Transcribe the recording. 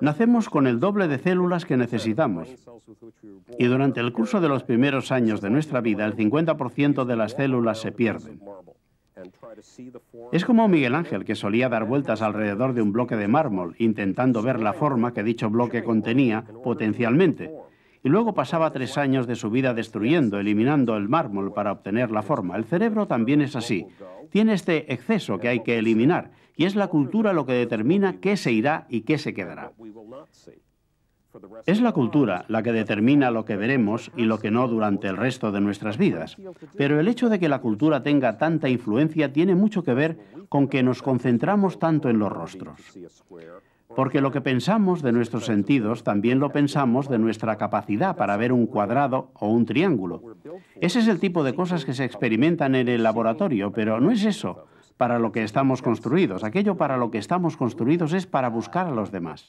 Nacemos con el doble de células que necesitamos. Y durante el curso de los primeros años de nuestra vida, el 50% de las células se pierden. Es como Miguel Ángel, que solía dar vueltas alrededor de un bloque de mármol, intentando ver la forma que dicho bloque contenía potencialmente, y luego pasaba tres años de su vida destruyendo, eliminando el mármol para obtener la forma. El cerebro también es así. Tiene este exceso que hay que eliminar, y es la cultura lo que determina qué se irá y qué se quedará. Es la cultura la que determina lo que veremos y lo que no durante el resto de nuestras vidas. Pero el hecho de que la cultura tenga tanta influencia tiene mucho que ver con que nos concentramos tanto en los rostros. Porque lo que pensamos de nuestros sentidos también lo pensamos de nuestra capacidad para ver un cuadrado o un triángulo. Ese es el tipo de cosas que se experimentan en el laboratorio, pero no es eso para lo que estamos construidos. Aquello para lo que estamos construidos es para buscar a los demás.